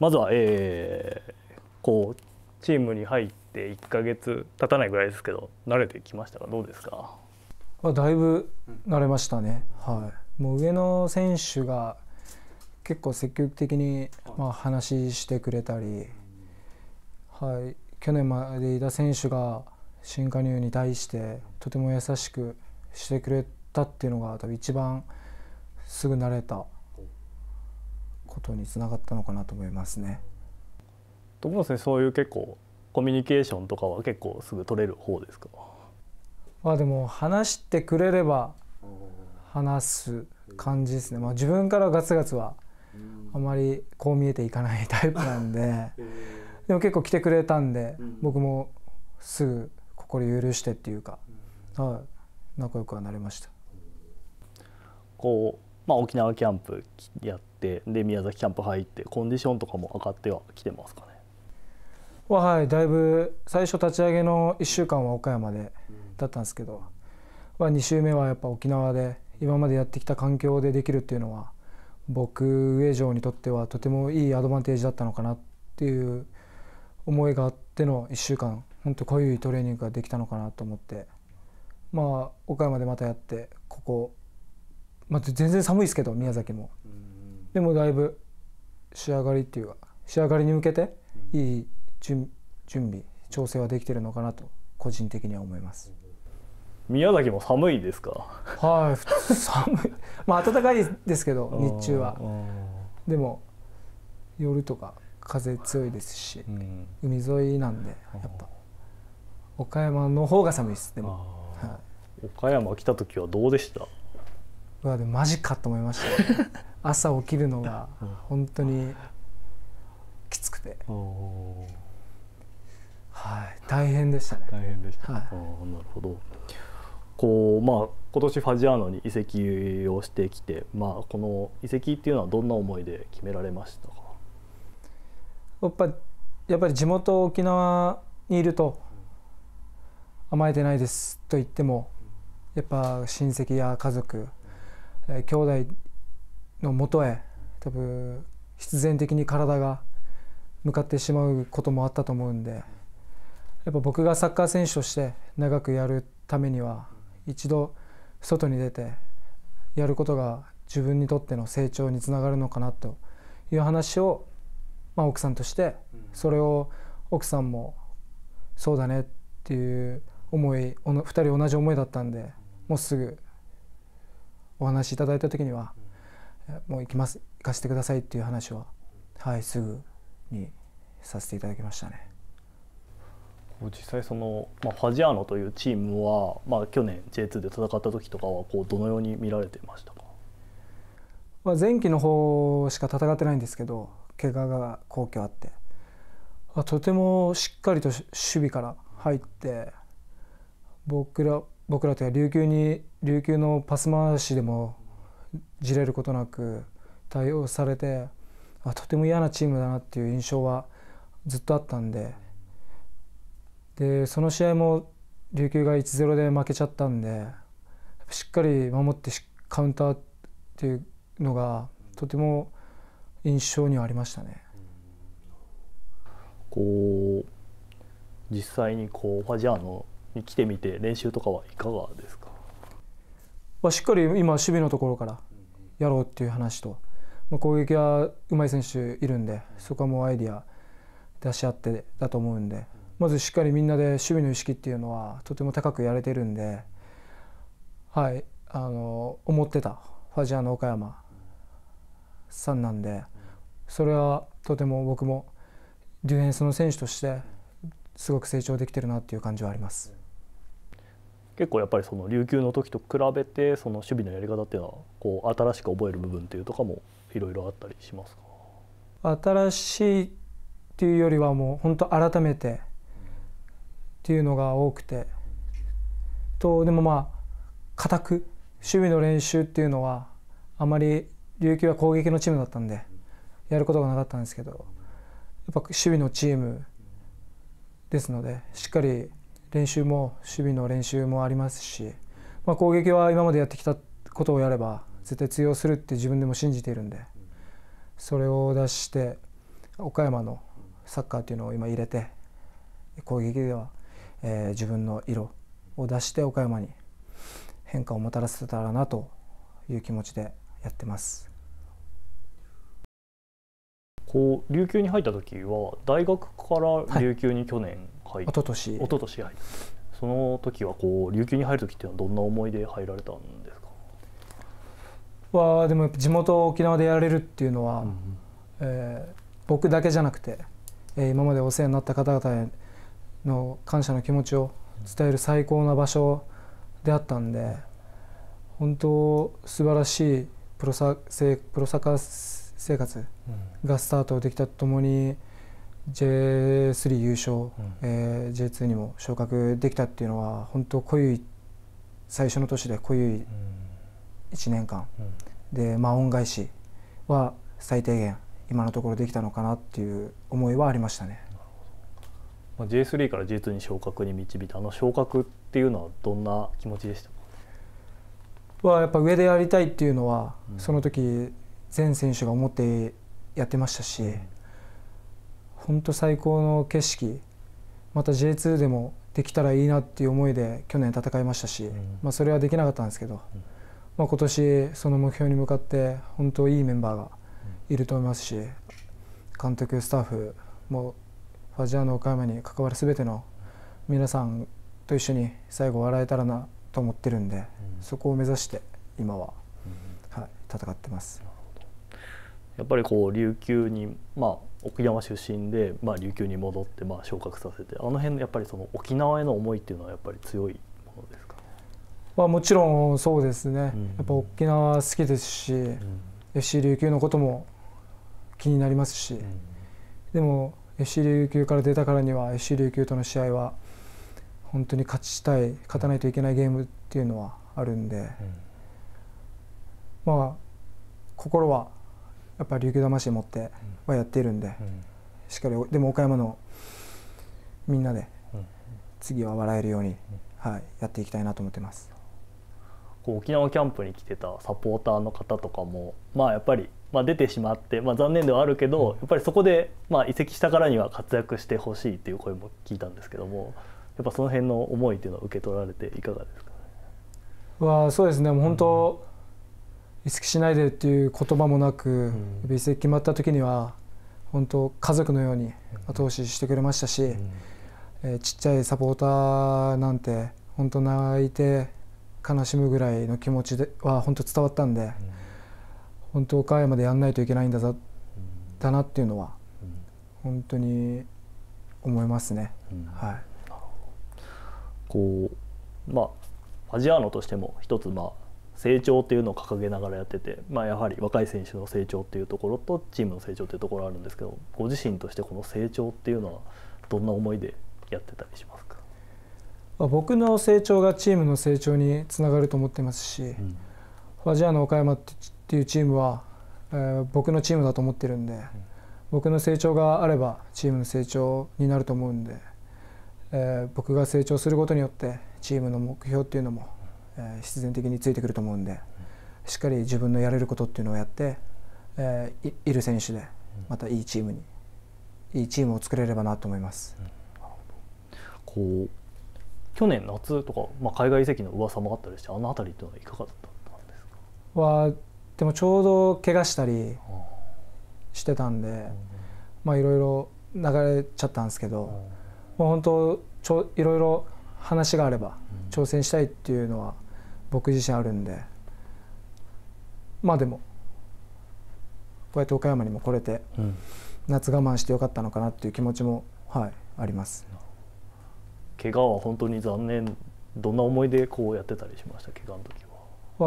まずは、えー、こうチームに入って1か月経たないぐらいですけど慣れてきましたがどうですか、まあ、だいぶ慣れましたね、はい、もう上の選手が結構積極的に、まあ、話してくれたり、はい、去年までいた選手が新加入に対してとても優しくしてくれたっていうのが多分一番すぐ慣れた。ことにつながったのかなと思いますね。と思もですねそういう結構コミュニケーションとかは結構すぐ取れる方ですかまあでも話してくれれば話す感じですね、まあ、自分からガツガツはあまりこう見えていかないタイプなんででも結構来てくれたんで僕もすぐ心許してっていうか、はい、仲良くはなりました。こうまあ、沖縄キャンプやってで宮崎キャンプ入ってコンディションとかも上がってはきてますかねははいだいぶ最初立ち上げの1週間は岡山でだったんですけど、まあ、2週目はやっぱ沖縄で今までやってきた環境でできるっていうのは僕上城にとってはとてもいいアドバンテージだったのかなっていう思いがあっての1週間本当濃いトレーニングができたのかなと思ってまあ岡山でまたやってここまあ、全然寒いですけど宮崎もでもだいぶ仕上がりっていうか仕上がりに向けていい準備調整はできてるのかなと個人的には思います宮崎も寒いですかはい、寒いまあ暖かいですけど日中はでも夜とか風強いですし、うん、海沿いなんでやっぱ岡山の方が寒いですでも、はい、岡山来た時はどうでしたうわでマジかと思いました、朝起きるのが本当にきつくてはい大変でしたね大変でした、はい、あなるほどこうまあ今年ファジアーノに移籍をしてきて、まあ、この移籍っていうのはどんな思いで決められましたかやっぱやっぱり地元沖縄にいると甘えてないですと言ってもやっぱ親戚や家族兄弟のもとへ多分必然的に体が向かってしまうこともあったと思うんでやっぱ僕がサッカー選手として長くやるためには一度外に出てやることが自分にとっての成長につながるのかなという話を、まあ、奥さんとしてそれを奥さんもそうだねっていう思い2人同じ思いだったんでもうすぐお話しいただいた時には「もう行きます行かせてください」っていう話ははいすぐにさせていただきましたね。実際その、まあ、ファジアーノというチームは、まあ、去年 J2 で戦った時とかはこうどのように見られてましたか、まあ、前期の方しか戦ってないんですけど怪我が皇居あってとてもしっかりと守備から入って僕ら僕らとは琉球に琉球のパス回しでもじれることなく対応されてあとても嫌なチームだなっていう印象はずっとあったんででその試合も琉球が1-0で負けちゃったんでしっかり守ってカウンターっていうのがとても印象にはありましたね。こう実際にこうファジアーノに来てみて練習とかはいかがですかしっかり今守備のところからやろうっていう話と、まあ、攻撃はうまい選手いるんでそこはもうアイディア出し合ってだと思うんでまずしっかりみんなで守備の意識っていうのはとても高くやれてるんではいあの思ってたファジアの岡山さんなんでそれはとても僕もディフェンスの選手としてすごく成長できてるなっていう感じはあります。結構やっぱりその琉球の時と比べてその守備のやり方っていうのはこう新しく覚える部分っていうとかもいろいろあったりしますか新しいっていうよりはもう本当改めてっていうのが多くてとでもまあ固く守備の練習っていうのはあまり琉球は攻撃のチームだったんでやることがなかったんですけどやっぱ守備のチームですのでしっかり練習も守備の練習もありますし、まあ、攻撃は今までやってきたことをやれば絶対通用するって自分でも信じているんでそれを出して岡山のサッカーというのを今入れて攻撃では、えー、自分の色を出して岡山に変化をもたらせたらなという気持ちでやってます。こう琉球に入った時は大学から琉球に去年、はいはい、一昨年一昨年はいその時はこう琉球に入る時っていうのはどんな思いで入られたんですかはでも地元沖縄でやれるっていうのは、うん、えー、僕だけじゃなくて、えー、今までお世話になった方々への感謝の気持ちを伝える最高な場所であったんで本当素晴らしいプロサプロサッカー生活がスタートできたとともに。J3 優勝、うんえー、J2 にも昇格できたっていうのは本当濃い最初の年で濃い1年間、うんうん、で、まあ、恩返しは最低限今のところできたのかなっていう思いはありましたね。まあ、J3 から J2 に昇格に導いたあの昇格っていうのはどんな気持ちでしたはやっぱ上でやりたいっていうのは、その時全選手が思ってやってましたし。本当最高の景色また J2 でもできたらいいなっていう思いで去年戦いましたし、まあ、それはできなかったんですけど、まあ、今年その目標に向かって本当いいメンバーがいると思いますし監督スタッフもファジアーノ岡山に関わる全ての皆さんと一緒に最後笑えたらなと思ってるんで、そこを目指して今は、はい、戦ってます。やっぱりこう琉球に、まあ奥山出身で、まあ、琉球に戻ってまあ昇格させてあの辺のやっぱりその沖縄への思いっていうのはやっぱり強いものですか、まあ、もちろんそうですね、うん、やっぱ沖縄好きですし、うん、FC 琉球のことも気になりますし、うん、でも FC 琉球から出たからには FC 琉球との試合は本当に勝ちたい勝たないといけないゲームっていうのはあるんで、うん、まあ心はやっぱり琉球魂持ってはやっているんで、しっかりでも岡山のみんなで次は笑えるように、はい、やっていきたいなと思ってます。こう沖縄キャンプに来てたサポーターの方とかも、まあ、やっぱり、まあ、出てしまって、まあ、残念ではあるけど、やっぱりそこで、まあ、移籍したからには活躍してほしいっていう声も聞いたんですけどもやっぱその辺の思いっていうのは受け取られていかがですか、ね、わそうですねもう本当、移籍しないでっていう言葉もなく、移籍決まった時には本当家族のように後押ししてくれましたし、うえちっちゃいサポーターなんて本当泣いて悲しむぐらいの気持ちでは本当伝わったんで、本当岡山でやんないといけないんだぞ、だなっていうのは本当に思いますね。はいこうまあアジアーノとしても一つまあ成長っていうのを掲げながらやってて、まあ、やはり若い選手の成長っていうところとチームの成長っていうところあるんですけどご自身としてこの成長っていうのはどんな思いでやってたりしますか僕の成長がチームの成長につながると思ってますし、うん、ファジアの岡山っていうチームは、えー、僕のチームだと思ってるんで、うん、僕の成長があればチームの成長になると思うんで、えー、僕が成長することによってチームの目標っていうのもえー、必然的についてくると思うんでしっかり自分のやれることっていうのをやって、えー、いる選手でまたいいチームにいいチームを作れればなと思います。うん、こう去年夏とか、まあ、海外移籍の噂もあったりしてあの辺りというのはいかがだったんですかはでもちょうど怪我したりしてたんで、まあいろいろ流れちゃったんですけど、うん、もう本当ちょいろいろ話があれば挑戦したいっていうのは、僕自身あるんでまあでもこうやって岡山にも来れて、うん、夏我慢してよかったのかなっていう気持ちも、はい、あります怪我は本当に残念どんな思いでこうやってたりしました怪我の時は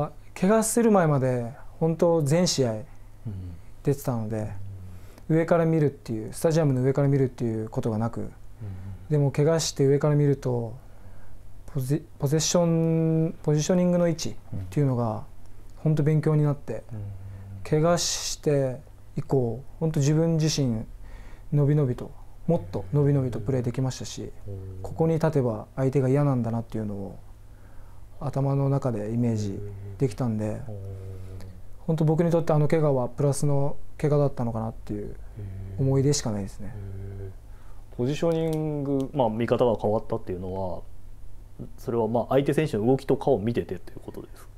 は怪我する前まで本当全試合出てたので、うん、上から見るっていうスタジアムの上から見るっていうことがなく、うん、でも怪我して上から見るとポジポゼッションポジショニングの位置っていうのが本当勉強になって、怪我して以降本当自分自身伸び伸びともっと伸び伸びとプレーできましたしここに立てば相手が嫌なんだなっていうのを頭の中でイメージできたんで本当僕にとってあの怪我はプラスの怪我だったのかなっていう思い出しかないですね。ポジショニング、まあ、見方が変わったっていうのはそれはまあ相手選手の動きとかを見ててということです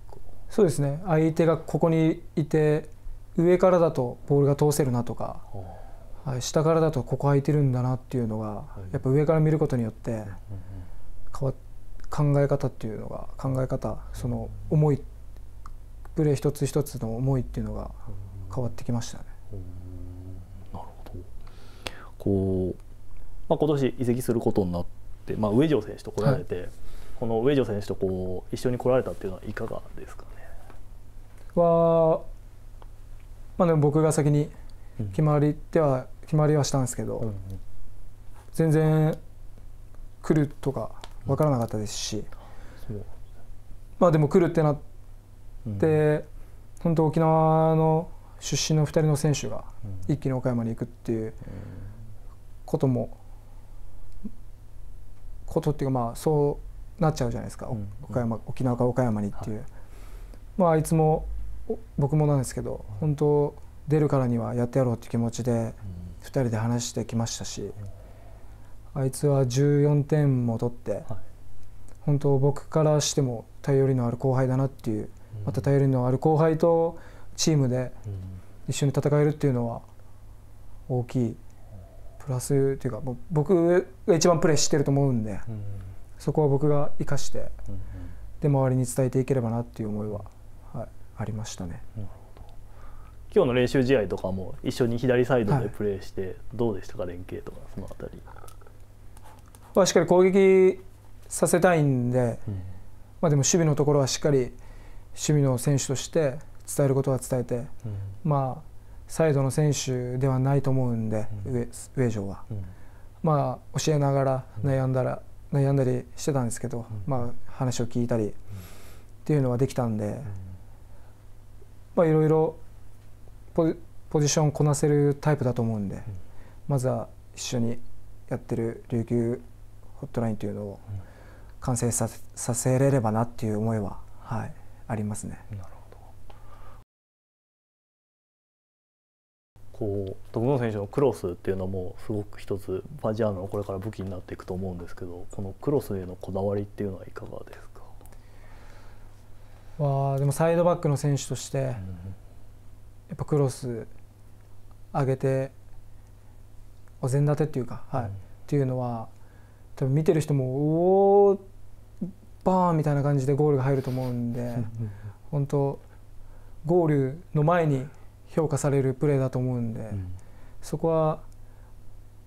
そうですね相手がここにいて上からだとボールが通せるなとか、はい、下からだとここ空いてるんだなっていうのが、やっぱ上から見ることによって変わ考え方っていうのが考え方その思いプレー一つ一つの思いっていうのが変わってきましたね。なるほどこう、まあ、今年移籍することになって、まあ、上条選手と来られて、はいこの上条選手とこう一緒に来られたっていうのはいかがですかねは、まあ、も僕が先に決まりでは、うん、決まりはしたんですけど、うん全然来るとか分からなかったですし、うん、まあでも来るってなって、うん、本当沖縄の出身の2人の選手が一気に岡山に行くっていうことも、ことっていうかまあそうなっちゃうじゃないですか、うん、岡山沖縄か岡山にっていう、はい、まああいつも僕もなんですけど本当出るからにはやってやろうって気持ちで2人で話してきましたし、あいつは14点も取って、はい、本当僕からしても頼りのある後輩だなっていう、また頼りのある後輩とチームで一緒に戦えるっていうのは大きいプラスというか僕が一番プレーしてると思うんで。うんそこは僕が生かして、で周りに伝えていければなっていう思いは、はい、ありましたね。今日の練習試合とかも一緒に左サイドでプレーして、どうでしたか連携とかそのたりはしっかり攻撃させたいんで、うん、まあでも守備のところはしっかり守備の選手として伝えることは伝えて、うん、まあサイドの選手ではないと思うんで、うん、上上上は、まあ教えながら悩んだら、悩んだりしてたんですけど、まあ、話を聞いたりっていうのはできたんで、まあ、いろいろポジションこなせるタイプだと思うんで、まずは一緒にやってる琉球ホットラインというのを完成させられればなっていう思いは、はい、ありますね。こう徳野選手のクロスっていうのもすごく一つファジアーノのこれから武器になっていくと思うんですけどこのクロスへのこだわりっていうのはいかがですかわでもサイドバックの選手として、うん、やっぱクロス上げてお膳立てっていうか、はい、うん、っていうのは多分見てる人もおおバーンみたいな感じでゴールが入ると思うんで本当ゴールの前に評価されるプレーだと思うんで、うん、そこは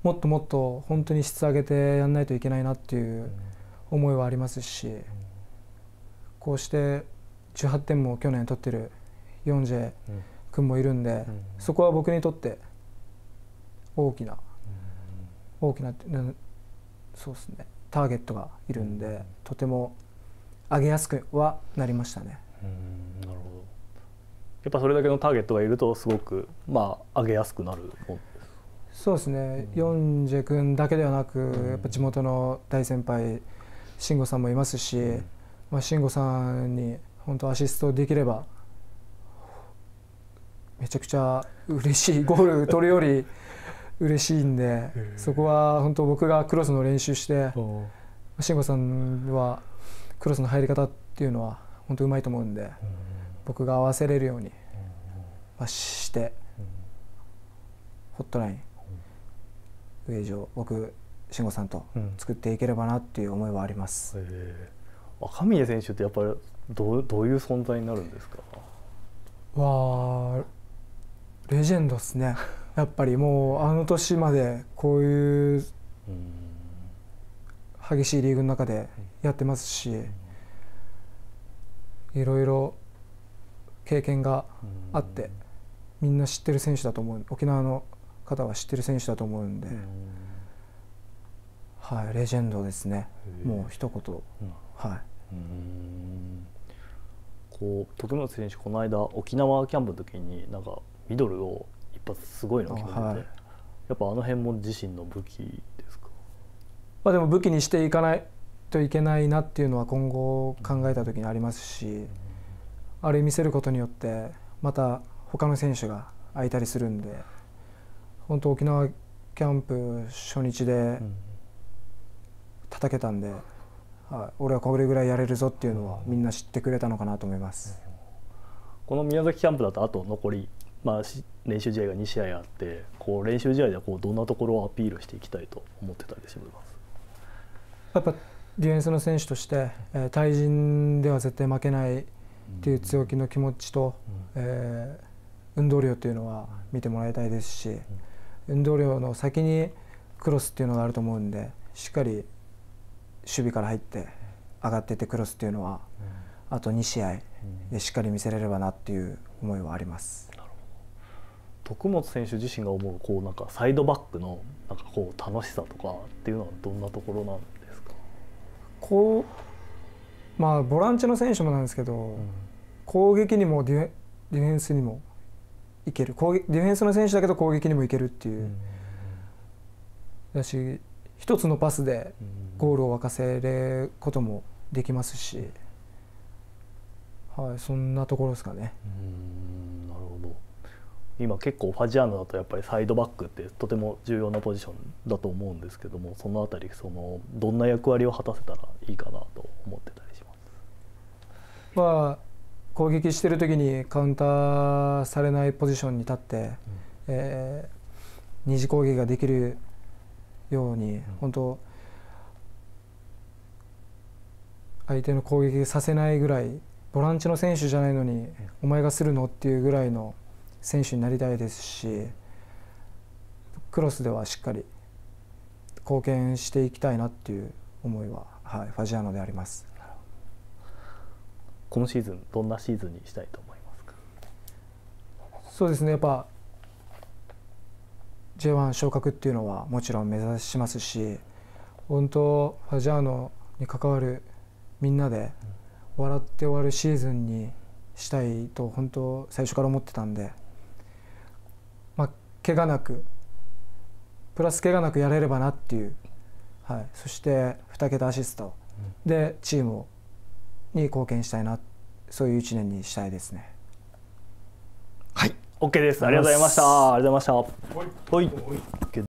もっともっと本当に質上げてやんないといけないなっていう思いはありますし、こうして18点も去年取ってるヨンジェ君もいるんで、そこは僕にとって大きな、大きなそうですねターゲットがいるんで、とても上げやすくはなりましたね。なるほどやっぱそれだけのターゲットがいるとすごくまあ上げやすくなるそうですね、うん、ヨンジェ君だけではなく、うん、やっぱ地元の大先輩慎吾さんもいますし、うん、まあ、慎吾さんに本当アシストできればめちゃくちゃ嬉しいゴール取るより 嬉しいんでそこは本当僕がクロスの練習して慎吾さんはクロスの入り方っていうのは本当うまいと思うんで。うん僕が合わせれるようにして、ホットライン上場僕慎吾さんと作っていければなっていう思いはあります。うん選手ってやっぱりどうどういう存在になるんですかわレジェンドっすね やっぱりもうあの年までこういう激しいリーグの中でやってますしいろいろ経験があって、みんな知ってる選手だと思う沖縄の方は知ってる選手だと思うんで、はい、レジェンドですねもう一言、はい。こう徳本選手この間沖縄キャンプの時になんかミドルを一発すごいの決めて、はい、やっぱあの辺も自身の武器ですか、まあ、でも武器にしていかないといけないなっていうのは今後考えた時にありますし。うんあれ見せることによってまた他の選手が空いたりするんで本当沖縄キャンプ初日で叩けたんで、はい、俺はこれぐらいやれるぞっていうのはみんな知ってくれたのかなと思います。この宮崎キャンプだとあと残り、まあ、練習試合が2試合あってこう練習試合ではこうどんなところをアピールしていきたいと思ってたりしますやっぱディフェンスの選手として、えー、対人では絶対負けないっていう強気の気持ちと、うん、えー、運動量というのは見てもらいたいですし、うん、運動量の先にクロスっていうのがあると思うんでしっかり守備から入って上がっていってクロスっていうのは、あと2試合でしっかり見せれればなっていう思いはあります。徳本選手自身が思うこうなんかサイドバックのなんかこう楽しさとかっていうのはどんなところなんですかこうまあボランチの選手もなんですけど、うん、攻撃にもディディフェンスにもいける攻撃ディフェンスの選手だけど攻撃にもいけるっていう、だし一つのパスでゴールを沸かせることもできますし、はい、そんなところですかね。なるほど今結構ファジアーノだとやっぱりサイドバックってとても重要なポジションだと思うんですけどもその辺りそのどんな役割を果たせたらいいかなと思ってたりは攻撃しているときにカウンターされないポジションに立って、うん、えー、二次攻撃ができるように、うん、本当相手の攻撃させないぐらいボランチの選手じゃないのに、お前がするのっていうぐらいの選手になりたいですしクロスではしっかり貢献していきたいなっていう思いは、はい、ファジアーノであります。のシーズンどんなシーズンにしたいと思いますかそうですねやっぱ J1 昇格っていうのはもちろん目指しますし本当ファジャーノに関わるみんなで笑って終わるシーズンにしたいと本当最初から思ってたんで、まあ、怪我なくプラス怪我なくやれればなっていう、はい、そして2桁アシストでチームをに貢献したいなそういう一年にしたいですねはい OK ですありがとうございましたありがとうございましたはい